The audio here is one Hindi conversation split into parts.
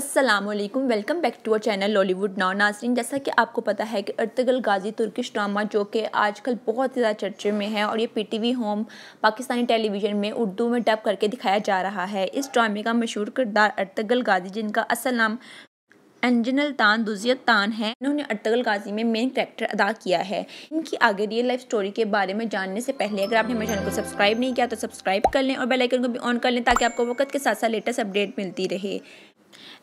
अस्सलाम वालेकुम welcome back to our channel Lollywood now नाजरीन जैसा कि आपको पता है कि अर्तगल गाजी तुर्किश ड्रामा जो कि आजकल बहुत ज़्यादा चर्चे में है और ये पीटीवी होम पाकिस्तानी टेलीविज़न में उर्दू में डब करके दिखाया जा रहा है इस ड्रामे का मशहूर किरदार अर्तगल गाजी जिनका असल नाम अंजनल तान दुजियत तान है इन्होंने अर्तगल गाजी में मेन करेक्टर अदा किया है इनकी आगे रियल लाइफ स्टोरी के बारे में जानने से पहले अगर आपने मेरे चैनल को सब्सक्राइब नहीं किया तो सब्सक्राइब कर लें और बेल आइकन को भी ऑन कर लें ताकि आपको वक्त के साथ साथ लेटेस्ट अपडेट मिलती रहे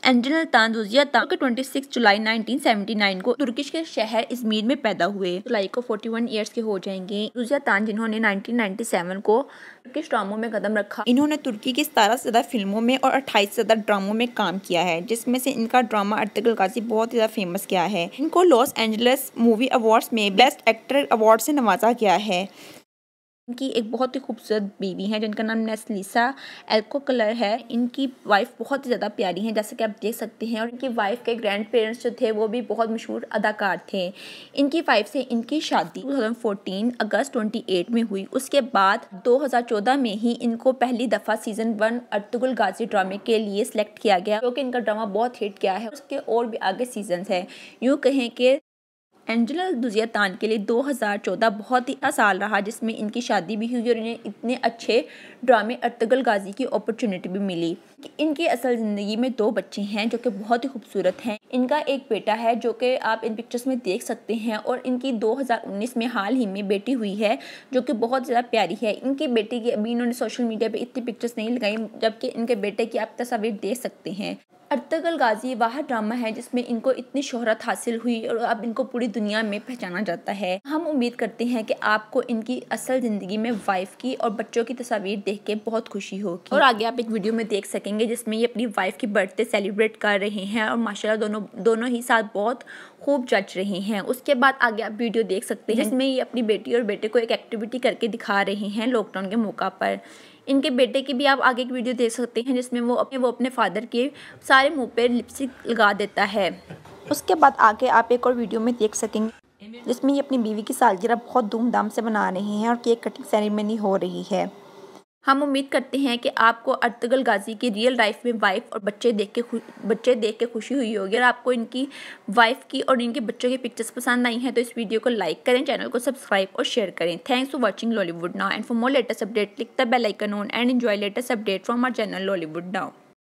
एंड जनरल तानदुजिया ताक ट्वेंटी सिक्स जुलाई 1979 को तुर्किश के शहर इजमीर में पैदा हुए जुलाई को 41 ईयर्स के हो जाएंगे दुजिया तान जिन्होंने 1997 को तुर्किश ड्रामों में कदम रखा इन्होंने तुर्की की सतारह से ज़्यादा फिल्मों में और अट्ठाईस से ज़्यादा ड्रामों में काम किया है जिसमें से इनका ड्रामा अर्तगल गाजी बहुत ज़्यादा फेमस किया है इनको लॉस एंजलस मूवी अवार्ड में बेस्ट एक्टर अवार्ड से नवाजा गया है इनकी एक बहुत ही खूबसूरत बीवी हैं जिनका नाम नेस्लिसा एल्को कलर है इनकी वाइफ बहुत ही ज़्यादा प्यारी हैं जैसे कि आप देख सकते हैं और इनकी वाइफ के ग्रैंड पेरेंट्स जो थे वो भी बहुत मशहूर अदाकार थे इनकी वाइफ से इनकी शादी 2014 अगस्त 28 में हुई उसके बाद 2014 में ही इनको पहली दफ़ा सीज़न वन अर्तुगुल गाजी ड्रामे के लिए सेलेक्ट किया गया क्योंकि इनका ड्रामा बहुत हिट गया है उसके और भी आगे सीजन है यूँ कहें कि एंजेला दुजियातान के लिए 2014 बहुत ही असाल रहा जिसमें इनकी शादी भी हुई और इन्हें इतने अच्छे ड्रामे अर्तगल गाजी की अपॉर्चुनिटी भी मिली इनकी असल ज़िंदगी में दो बच्चे हैं जो कि बहुत ही खूबसूरत हैं इनका एक बेटा है जो कि आप इन पिक्चर्स में देख सकते हैं और इनकी 2019 में हाल ही में बेटी हुई है जो कि बहुत ज़्यादा प्यारी है इनकी बेटी की अभी इन्होंने सोशल मीडिया पर इतनी पिक्चर्स नहीं लगाई जबकि इनके बेटे की आप तस्वीर देख सकते हैं अर्तगल गाजी वाह ड्रामा है जिसमें इनको इतनी शोहरत हासिल हुई और अब इनको पूरी दुनिया में पहचाना जाता है हम उम्मीद करते हैं कि आपको इनकी असल ज़िंदगी में वाइफ की और बच्चों की तस्वीर देख के बहुत खुशी होगी और आगे आप एक वीडियो में देख सकेंगे जिसमें ये अपनी वाइफ की बर्थडे सेलिब्रेट कर रहे हैं और माशाला दोनों दोनों ही साथ बहुत खूब जच रहे हैं उसके बाद आगे आप वीडियो देख सकते हैं जिसमें ये अपनी बेटी और बेटे को एक एक्टिविटी करके दिखा रहे हैं लॉकडाउन के मौका पर इनके बेटे की भी आप आगे एक वीडियो देख सकते हैं जिसमें वो अपने वो अपने फादर के सारे मुँह पर लिपस्टिक लगा देता है उसके बाद आगे आप एक और वीडियो में देख सकेंगे जिसमें ये अपनी बीवी की सालगिरह बहुत धूमधाम से मना रहे हैं और केक कटिंग सेरेमनी हो रही है हम उम्मीद करते हैं कि आपको अर्तगल गाजी की रियल लाइफ में वाइफ और बच्चे देख के बच्चे देख के खुशी हुई होगी और आपको इनकी वाइफ की और इनके बच्चों की पिक्चर्स पसंद आई हैं तो इस वीडियो को लाइक करें चैनल को सब्सक्राइब और शेयर करें thanks for watching Lollywood now and for more latest update click the bell icon on and enjoy latest update from our channel Lollywood now